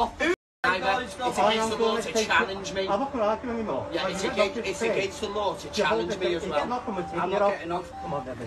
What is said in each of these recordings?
off either. It's against the law to challenge me. I'm not going to argue anymore. Yeah, it's, against, the law to challenge me as well. I'm not getting off. Come on, Devin.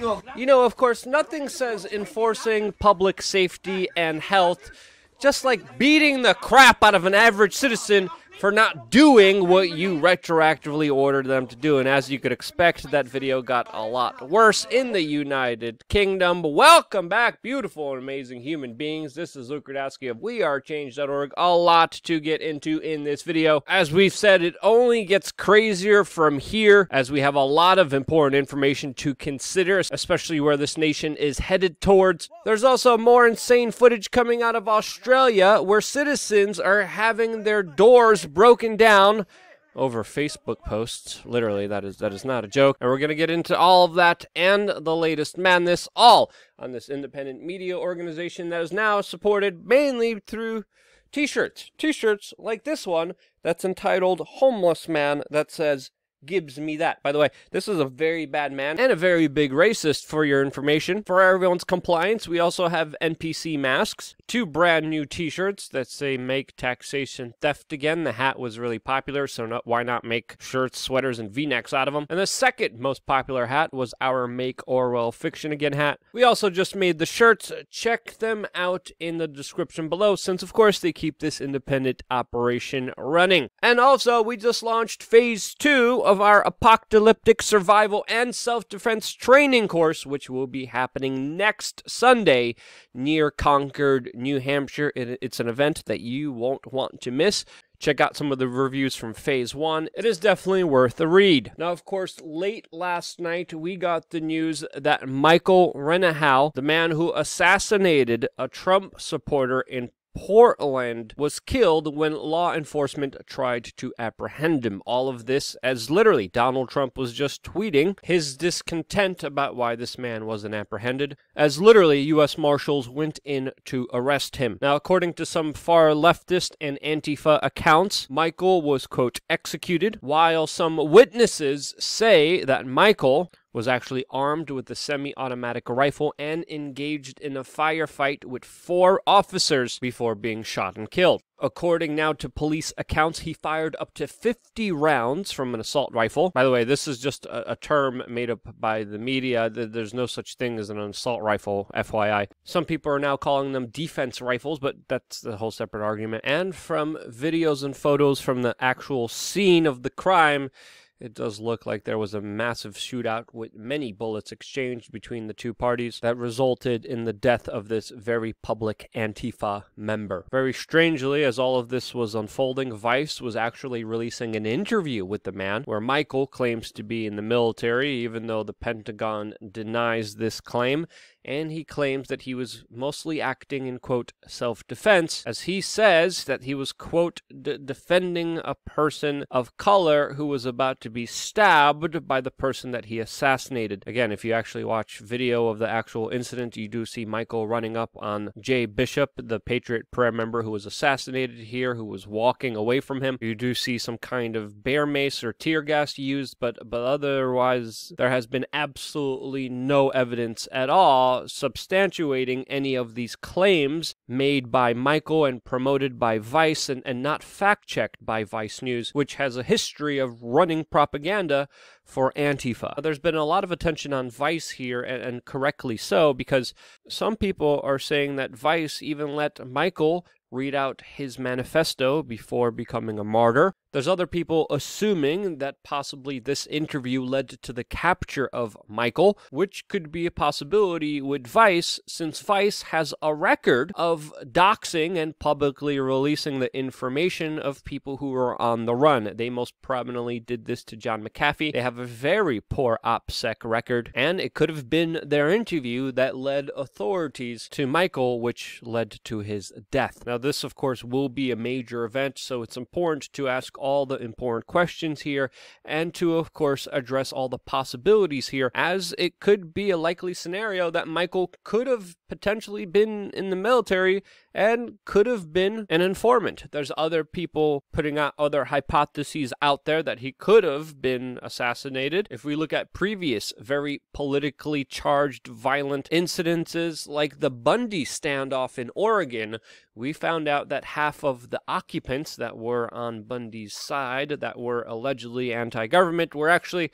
Go! You know, of course, nothing says enforcing public safety and health just like beating the crap out of an average citizen for not doing what you retroactively ordered them to do. And as you could expect, that video got a lot worse in the United Kingdom. But welcome back, beautiful and amazing human beings. This is Luke Radowski of WeAreChange.org. A lot to get into in this video. As we've said, it only gets crazier from here as we have a lot of important information to consider, especially where this nation is headed towards. There's also more insane footage coming out of Australia where citizens are having their doors broken down over Facebook posts. Literally, that is that is not a joke. And we're going to get into all of that and the latest madness all on this independent media organization that is now supported mainly through t-shirts. T-shirts like this one that's entitled Homeless Man that says gives me that. By the way, this is a very bad man and a very big racist for your information. For everyone's compliance, we also have NPC masks, two brand new t-shirts that say make taxation theft again. The hat was really popular, so not, why not make shirts, sweaters, and v-necks out of them? And the second most popular hat was our make Orwell fiction again hat. We also just made the shirts. Check them out in the description below since of course they keep this independent operation running. And also, we just launched phase two of of our apocalyptic survival and self-defense training course, which will be happening next Sunday near Concord, New Hampshire. It's an event that you won't want to miss. Check out some of the reviews from phase one. It is definitely worth a read. Now, of course, late last night, we got the news that Michael Renahow, the man who assassinated a Trump supporter in Portland was killed when law enforcement tried to apprehend him. All of this as literally Donald Trump was just tweeting his discontent about why this man wasn't apprehended, as literally U.S. Marshals went in to arrest him. Now, according to some far leftist and Antifa accounts, Michael was, quote, executed, while some witnesses say that Michael was actually armed with a semi automatic rifle and engaged in a firefight with four officers before being shot and killed. According now to police accounts, he fired up to 50 rounds from an assault rifle. By the way, this is just a, a, term made up by the media. There's no such thing as an assault rifle, FYI. Some people are now calling them defense rifles, but that's a whole separate argument. And from videos and photos from the actual scene of the crime, it does look like there was a massive shootout with many bullets exchanged between the two parties that resulted in the death of this very public Antifa member. Very strangely, as all of this was unfolding, Vice was actually releasing an interview with the man where Michael claims to be in the military, even though the Pentagon denies this claim and he claims that he was mostly acting in quote self defense, as he says that he was quote defending a person of color who was about to be stabbed by the person that he assassinated. Again, if you actually watch video of the actual incident, you do see Michael running up on Jay Bishop, the Patriot prayer member who was assassinated here, who was walking away from him. You do see some kind of bear mace or tear gas used, but but otherwise there has been absolutely no evidence at all substantiating any of these claims made by Michael and promoted by Vice and, and not fact checked by Vice News, which has a history of running propaganda for Antifa. There's been a lot of attention on Vice here, and, and correctly so, because some people are saying that Vice even let Michael read out his manifesto before becoming a martyr. There's other people assuming that possibly this interview led to the capture of Michael, which could be a possibility with Vice, since Vice has a record of doxing and publicly releasing the information of people who are on the run. They most prominently did this to John McAfee. They have a very poor OPSEC record, and it could have been their interview that led authorities to Michael, which led to his death. Now, this, of course, will be a major event, so it's important to ask all the important questions here and to, of course, address all the possibilities here, as it could be a likely scenario that Michael could have potentially been in the military and could have been an informant. There's other people putting out other hypotheses out there that he could have been assassinated. If we look at previous very politically charged violent incidences like the Bundy standoff in Oregon, we found out that half of the occupants that were on Bundy's side, that were allegedly anti government, were actually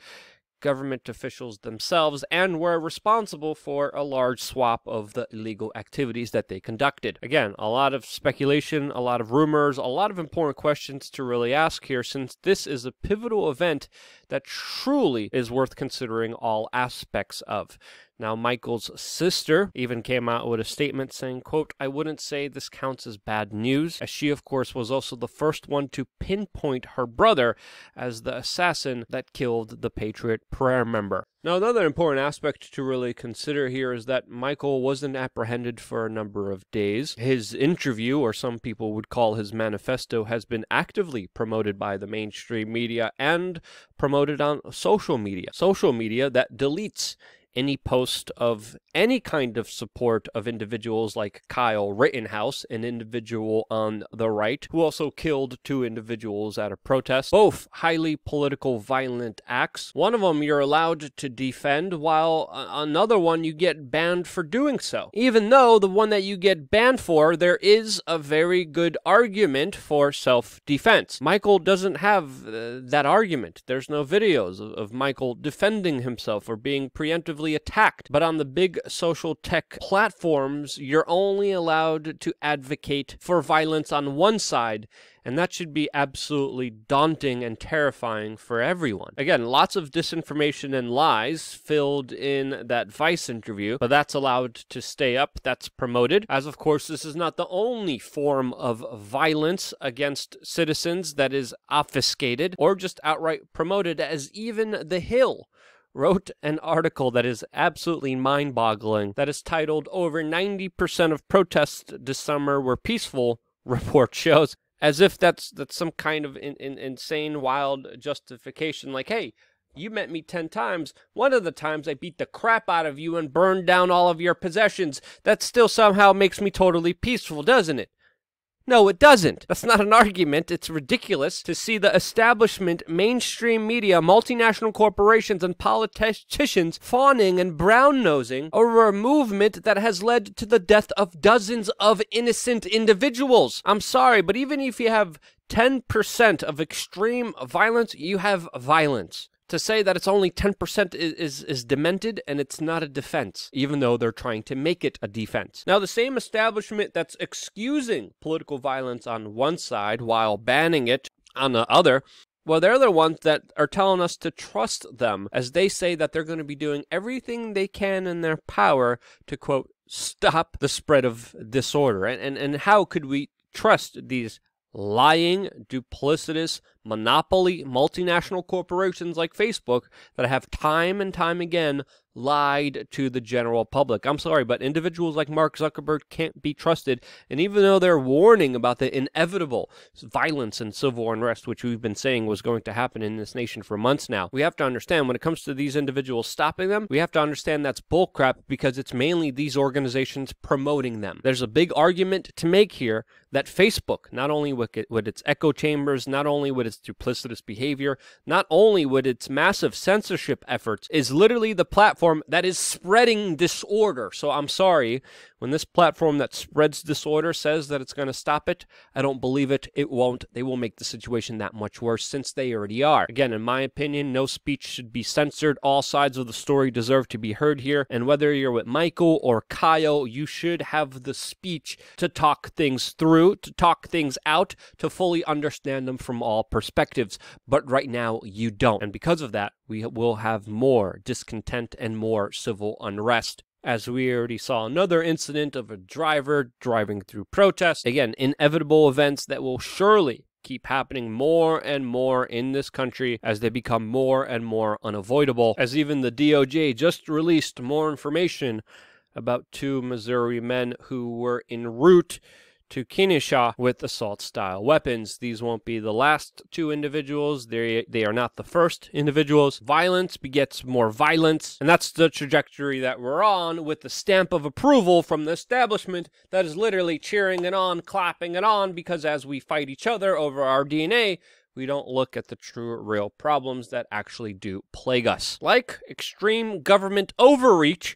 government officials themselves and were responsible for a large swap of the illegal activities that they conducted. Again, a lot of speculation, a lot of rumors, a lot of important questions to really ask here since this is a pivotal event that truly is worth considering all aspects of. Now, Michael's sister even came out with a statement saying, quote, I wouldn't say this counts as bad news, as she, of course, was also the first one to pinpoint her brother as the assassin that killed the Patriot prayer member. Now, another important aspect to really consider here is that Michael wasn't apprehended for a number of days. His interview, or some people would call his manifesto, has been actively promoted by the mainstream media and promoted on social media. Social media that deletes any post of any kind of support of individuals like Kyle Rittenhouse, an individual on the right, who also killed two individuals at a protest, both highly political, violent acts. One of them you're allowed to defend, while uh, another one you get banned for doing so. Even though the one that you get banned for, there is a very good argument for self defense. Michael doesn't have uh, that argument. There's no videos of, of Michael defending himself or being preemptively actively attacked. But on the big social tech platforms, you're only allowed to advocate for violence on one side. And that should be absolutely daunting and terrifying for everyone. Again, lots of disinformation and lies filled in that Vice interview, but that's allowed to stay up. That's promoted. As of course, this is not the only form of violence against citizens that is obfuscated or just outright promoted, as even The Hill wrote an article that is absolutely mind boggling that is titled Over 90% of protests this summer were peaceful, report shows, as if that's, that's some kind of in, in, insane, wild justification. Like, hey, you met me 10 times. One of the times I beat the crap out of you and burned down all of your possessions. That still somehow makes me totally peaceful, doesn't it? No, it doesn't. That's not an argument. It's ridiculous to see the establishment, mainstream media, multinational corporations, and politicians fawning and brown nosing over a movement that has led to the death of dozens of innocent individuals. I'm sorry, but even if you have 10% of extreme violence, you have violence to say that it's only 10% is, is, is, demented and it's not a defense, even though they're trying to make it a defense. Now, the same establishment that's excusing political violence on one side while banning it on the other. Well, they're the ones that are telling us to trust them as they say that they're going to be doing everything they can in their power to, quote, stop the spread of disorder. And, and, and how could we trust these lying, duplicitous, monopoly multinational corporations like Facebook that have time and time again lied to the general public. I'm sorry, but individuals like Mark Zuckerberg can't be trusted. And even though they're warning about the inevitable violence and civil unrest, which we've been saying was going to happen in this nation for months now, we have to understand when it comes to these individuals stopping them, we have to understand that's bullcrap because it's mainly these organizations promoting them. There's a big argument to make here that Facebook, not only with, its echo chambers, not only with its its duplicitous behavior, not only with its massive censorship efforts, is literally the platform that is spreading disorder. So I'm sorry, when this platform that spreads disorder says that it's going to stop it, I don't believe it. It won't. They will make the situation that much worse since they already are. Again, in my opinion, no speech should be censored. All sides of the story deserve to be heard here. And whether you're with Michael or Kyle, you should have the speech to talk things through, to talk things out, to fully understand them from all perspectives perspectives, but right now you don't. And because of that, we will have more discontent and more civil unrest. As we already saw another incident of a driver driving through protests. Again, inevitable events that will surely keep happening more and more in this country as they become more and more unavoidable. As even the DOJ just released more information about two Missouri men who were en route to Kenisha with assault-style weapons. These won't be the last two individuals. They, they are not the first individuals. Violence begets more violence, and that's the trajectory that we're on with the stamp of approval from the establishment that is literally cheering and on, clapping and on, because as we fight each other over our DNA, we don't look at the true real problems that actually do plague us. Like extreme government overreach,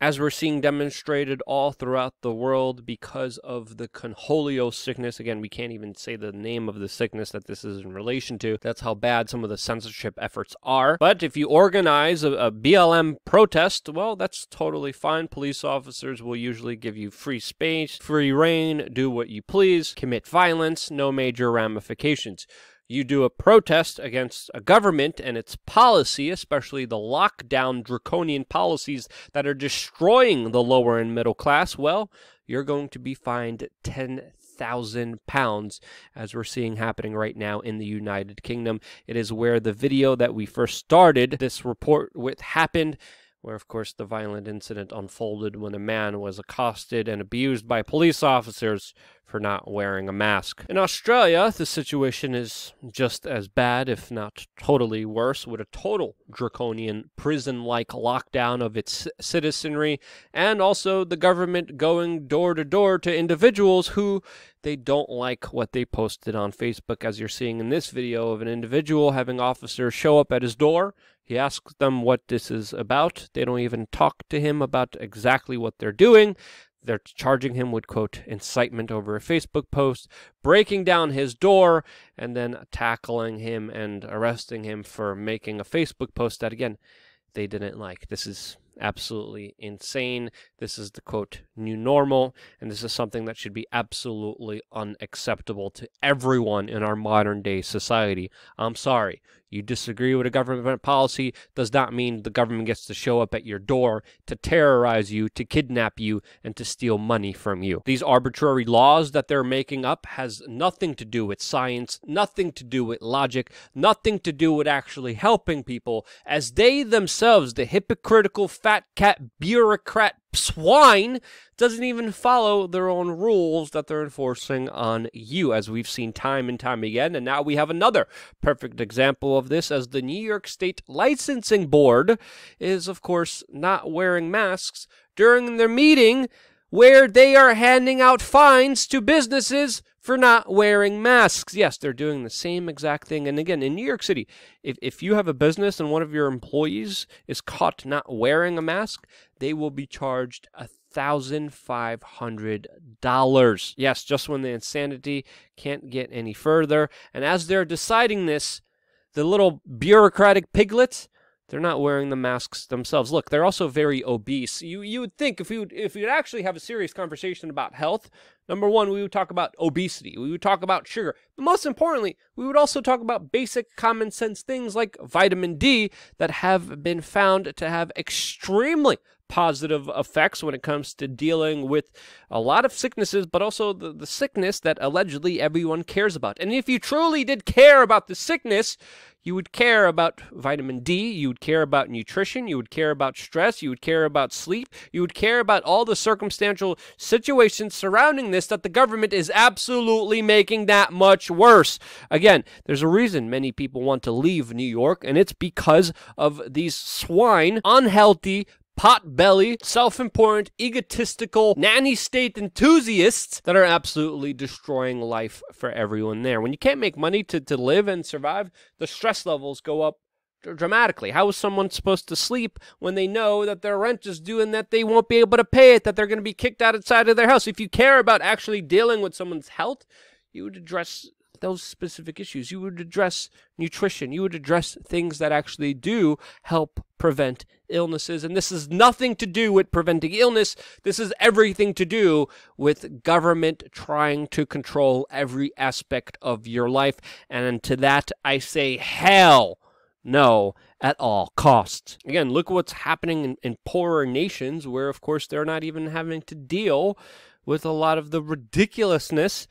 as we're seeing demonstrated all throughout the world because of the conholio sickness. Again, we can't even say the name of the sickness that this is in relation to. That's how bad some of the censorship efforts are. But if you organize a, a BLM protest, well, that's totally fine. Police officers will usually give you free space, free reign, do what you please, commit violence, no major ramifications you do a protest against a government and its policy, especially the lockdown draconian policies that are destroying the lower and middle class, well, you're going to be fined 10,000 pounds, as we're seeing happening right now in the United Kingdom. It is where the video that we first started this report with happened where, of course, the violent incident unfolded when a man was accosted and abused by police officers for not wearing a mask. In Australia, the situation is just as bad, if not totally worse, with a total draconian prison like lockdown of its citizenry, and also the government going door to door to individuals who they don't like what they posted on Facebook, as you're seeing in this video of an individual having officers show up at his door he asks them what this is about. They don't even talk to him about exactly what they're doing. They're charging him with, quote, incitement over a Facebook post, breaking down his door, and then tackling him and arresting him for making a Facebook post that, again, they didn't like. This is absolutely insane. This is the quote, new normal. And this is something that should be absolutely unacceptable to everyone in our modern day society. I'm sorry. You disagree with a government policy does not mean the government gets to show up at your door to terrorize you, to kidnap you, and to steal money from you. These arbitrary laws that they're making up has nothing to do with science, nothing to do with logic, nothing to do with actually helping people, as they themselves, the hypocritical fat cat bureaucrat swine doesn't even follow their own rules that they're enforcing on you, as we've seen time and time again. And now we have another perfect example of this, as the New York State Licensing Board is, of course, not wearing masks during their meeting where they are handing out fines to businesses for not wearing masks. Yes, they're doing the same exact thing. And again, in New York City, if, if you have a business and one of your employees is caught not wearing a mask, they will be charged a $1,500. Yes, just when the insanity can't get any further. And as they're deciding this, the little bureaucratic piglets, they're not wearing the masks themselves. Look, they're also very obese. You you would think if you would, if you'd actually have a serious conversation about health, Number one, we would talk about obesity. We would talk about sugar. But most importantly, we would also talk about basic common sense things like vitamin D that have been found to have extremely positive effects when it comes to dealing with a lot of sicknesses, but also the, the sickness that allegedly everyone cares about. And if you truly did care about the sickness, you would care about vitamin D, you would care about nutrition, you would care about stress, you would care about sleep, you would care about all the circumstantial situations surrounding this that the government is absolutely making that much worse. Again, there's a reason many people want to leave New York, and it's because of these swine, unhealthy, pot-belly, self-important, egotistical, nanny state enthusiasts that are absolutely destroying life for everyone there. When you can't make money to, to live and survive, the stress levels go up dramatically. How is someone supposed to sleep when they know that their rent is due and that they won't be able to pay it, that they're going to be kicked outside of their house? If you care about actually dealing with someone's health, you would address those specific issues. You would address nutrition. You would address things that actually do help prevent illnesses. And this is nothing to do with preventing illness. This is everything to do with government trying to control every aspect of your life. And to that, I say, hell no at all costs. Again, look what's happening in, in poorer nations where, of course, they're not even having to deal with a lot of the ridiculousness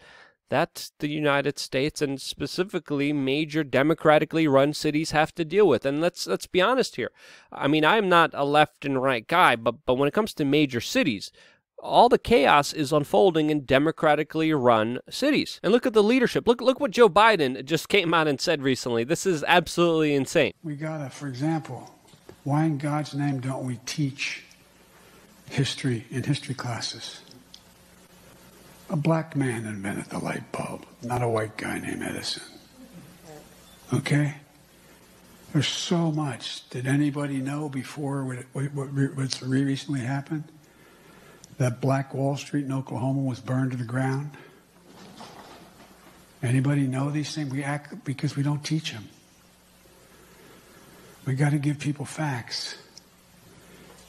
that the United States and specifically major democratically run cities have to deal with. And let's let's be honest here. I mean, I'm not a left and right guy, but but when it comes to major cities, all the chaos is unfolding in democratically run cities. And look at the leadership. Look look what Joe Biden just came out and said recently. This is absolutely insane. We got to, for example, why in God's name don't we teach history in history classes? A black man invented the light bulb, not a white guy named Edison. Okay? There's so much. Did anybody know before what, what, what, what's recently happened? That Black Wall Street in Oklahoma was burned to the ground? Anybody know these things? We act because we don't teach them. We got to give people facts.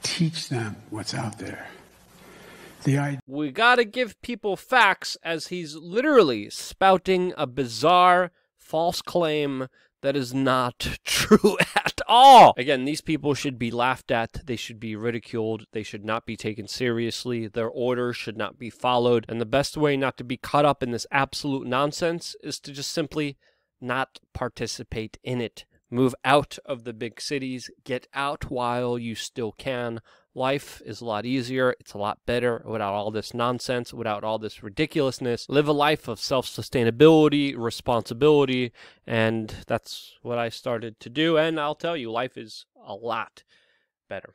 Teach them what's out there the idea. We gotta give people facts as he's literally spouting a bizarre false claim that is not true at all. Again, these people should be laughed at. They should be ridiculed. They should not be taken seriously. Their orders should not be followed. And the best way not to be caught up in this absolute nonsense is to just simply not participate in it. Move out of the big cities. Get out while you still can. Life is a lot easier. It's a lot better without all this nonsense, without all this ridiculousness. Live a life of self sustainability, responsibility. And that's what I started to do. And I'll tell you, life is a lot better.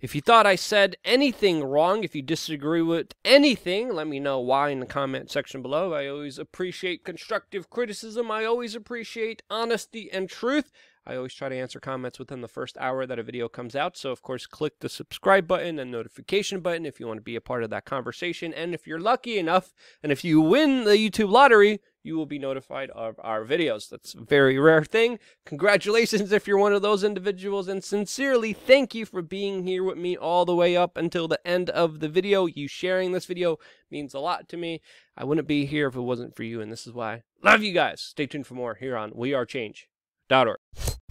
If you thought I said anything wrong, if you disagree with anything, let me know why in the comment section below. I always appreciate constructive criticism. I always appreciate honesty and truth. I always try to answer comments within the first hour that a video comes out. So, of course, click the subscribe button and notification button if you want to be a part of that conversation. And if you're lucky enough, and if you win the YouTube lottery, you will be notified of our videos. That's a very rare thing. Congratulations if you're one of those individuals, and sincerely thank you for being here with me all the way up until the end of the video. You sharing this video means a lot to me. I wouldn't be here if it wasn't for you, and this is why. Love you guys. Stay tuned for more here on We Are Change org.